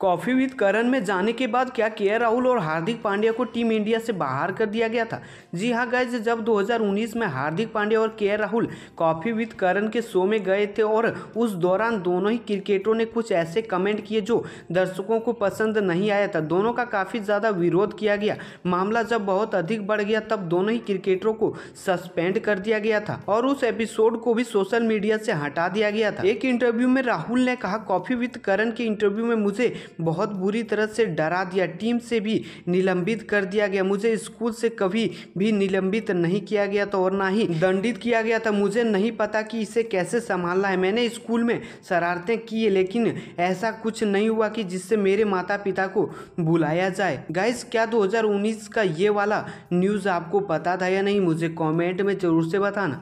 coffee with करण में जाने के बाद क्या के राहुल और हार्दिक पांड्या को टीम इंडिया से बाहर कर दिया गया था जी हाँ गए जब 2019 में हार्दिक पांड्या और के राहुल कॉफ़ी विद करण के शो में गए थे और उस दौरान दोनों ही क्रिकेटरों ने कुछ ऐसे कमेंट किए जो दर्शकों को पसंद नहीं आया था दोनों का काफ़ी ज़्यादा विरोध किया गया मामला जब बहुत अधिक बढ़ गया तब दोनों ही क्रिकेटरों को सस्पेंड कर दिया गया था और उस एपिसोड को भी सोशल मीडिया से हटा दिया गया था एक इंटरव्यू में राहुल ने कहा कॉफ़ी विद करण के इंटरव्यू में मुझे बहुत बुरी तरह से डरा दिया टीम से भी निलंबित कर दिया गया मुझे स्कूल से कभी भी निलंबित नहीं किया गया था और ना ही दंडित किया गया था मुझे नहीं पता कि इसे कैसे संभालना है मैंने स्कूल में शरारतें है लेकिन ऐसा कुछ नहीं हुआ कि जिससे मेरे माता पिता को बुलाया जाए गाइस क्या 2019 का ये वाला न्यूज़ आपको पता था या नहीं मुझे कमेंट में ज़रूर से बताना